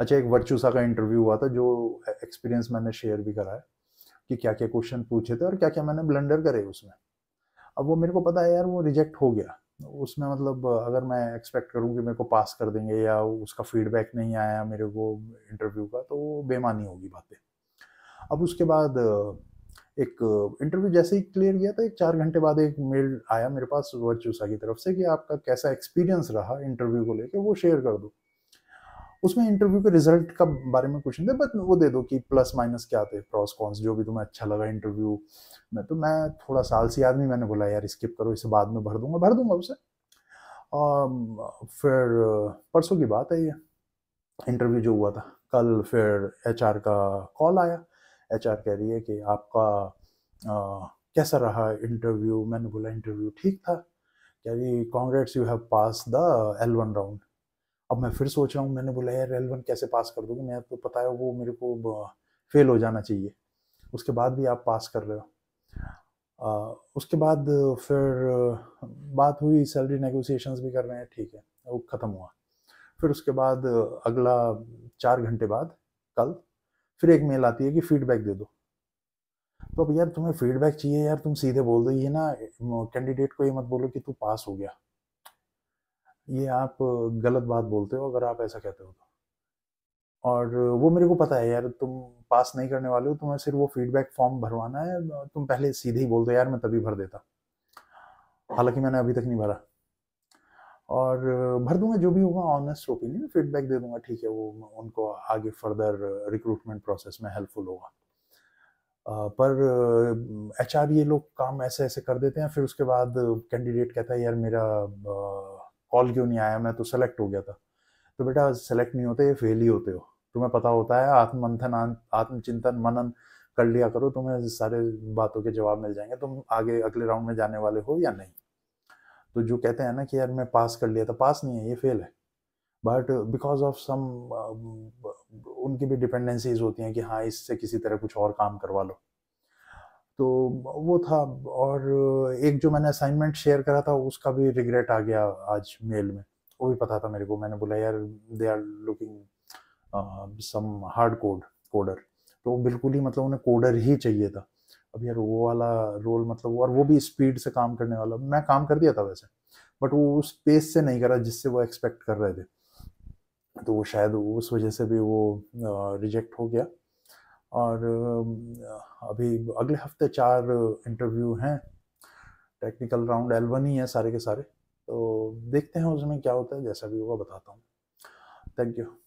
अच्छा एक वर्चूसा का इंटरव्यू हुआ था जो एक्सपीरियंस मैंने शेयर भी करा है कि क्या क्या क्वेश्चन पूछे थे और क्या क्या मैंने ब्लंडर करे उसमें अब वो मेरे को पता है यार वो रिजेक्ट हो गया उसमें मतलब अगर मैं एक्सपेक्ट करूँ कि मेरे को पास कर देंगे या उसका फीडबैक नहीं आया मेरे को इंटरव्यू का तो वो बेमानी होगी बातें अब उसके बाद एक इंटरव्यू जैसे ही क्लियर गया था एक चार घंटे बाद एक मेल आया मेरे पास वर्चूसा की तरफ से कि आपका कैसा एक्सपीरियंस रहा इंटरव्यू को लेकर वो शेयर कर दो उसमें इंटरव्यू के रिजल्ट का बारे में क्वेश्चन दे बट वो दे दो कि प्लस माइनस क्या थे प्रॉस कॉन्स जो भी तुम्हें अच्छा लगा इंटरव्यू में तो मैं थोड़ा साल से आदमी मैंने बोला यार स्किप करो इसे बाद में भर दूंगा भर दूंगा उसे और um, फिर परसों की बात है ये इंटरव्यू जो हुआ था कल फिर एच का कॉल आया एच कह रही है कि आपका आ, कैसा रहा इंटरव्यू मैंने बोला इंटरव्यू ठीक था कह रही congrats you have pass the L one round अब मैं फिर सोच रहा हूँ मैंने बोला यार एल कैसे पास कर दूँगी मैं तो पता है वो मेरे को फेल हो जाना चाहिए उसके बाद भी आप पास कर रहे हो उसके बाद फिर बात हुई सैलरी नेगोशिएशंस भी कर रहे हैं ठीक है वो ख़त्म हुआ फिर उसके बाद अगला चार घंटे बाद कल फिर एक मेल आती है कि फीडबैक दे दो तो अब यार तुम्हें फीडबैक चाहिए यार तुम सीधे बोल दो ये ना कैंडिडेट को ये मत बोलो कि तू पास हो गया ये आप गलत बात बोलते हो अगर आप ऐसा कहते हो तो और वो मेरे को पता है यार तुम पास नहीं करने वाले हो तुम्हें सिर्फ वो फीडबैक फॉर्म भरवाना है तुम पहले सीधे ही बोलते यार मैं तभी भर देता हालांकि मैंने अभी तक नहीं भरा और भर दूंगा जो भी होगा ऑनेस्ट ओपिनियन फीडबैक दे दूंगा ठीक है वो उनको आगे फर्दर रिक्रूटमेंट प्रोसेस में हेल्पफुल होगा पर एच ये लोग काम ऐसे ऐसे कर देते हैं फिर उसके बाद कैंडिडेट कहता है यार मेरा कॉल क्यों नहीं आया मैं तो सेलेक्ट हो गया था तो बेटा सेलेक्ट नहीं होते ये फेल ही होते हो तुम्हें पता होता है आत्ममंथन आत्मचिंतन मनन कर लिया करो तुम्हें सारे बातों के जवाब मिल जाएंगे तुम आगे अगले राउंड में जाने वाले हो या नहीं तो जो कहते हैं ना कि यार मैं पास कर लिया था पास नहीं है ये फेल है बट बिकॉज ऑफ सम उनकी भी डिपेंडेंसीज होती हैं कि हाँ इससे किसी तरह कुछ और काम करवा लो तो वो था और एक जो मैंने असाइनमेंट शेयर करा था उसका भी रिग्रेट आ गया आज मेल में वो भी पता था मेरे को मैंने बोला यार they are looking some hard code coder तो बिल्कुल ही मतलब उन्हें कोडर ही चाहिए था अब यार वो वाला रोल मतलब और वो भी स्पीड से काम करने वाला मैं काम कर दिया था वैसे बट वो उस पेस से नहीं करा जिससे वो एक्सपेक्ट कर रहे थे तो वो शायद उस वजह से भी वो रिजेक्ट हो गया और अभी अगले हफ्ते चार इंटरव्यू हैं टेक्निकल राउंड एलवन ही है सारे के सारे तो देखते हैं उसमें क्या होता है जैसा भी होगा बताता हूँ थैंक यू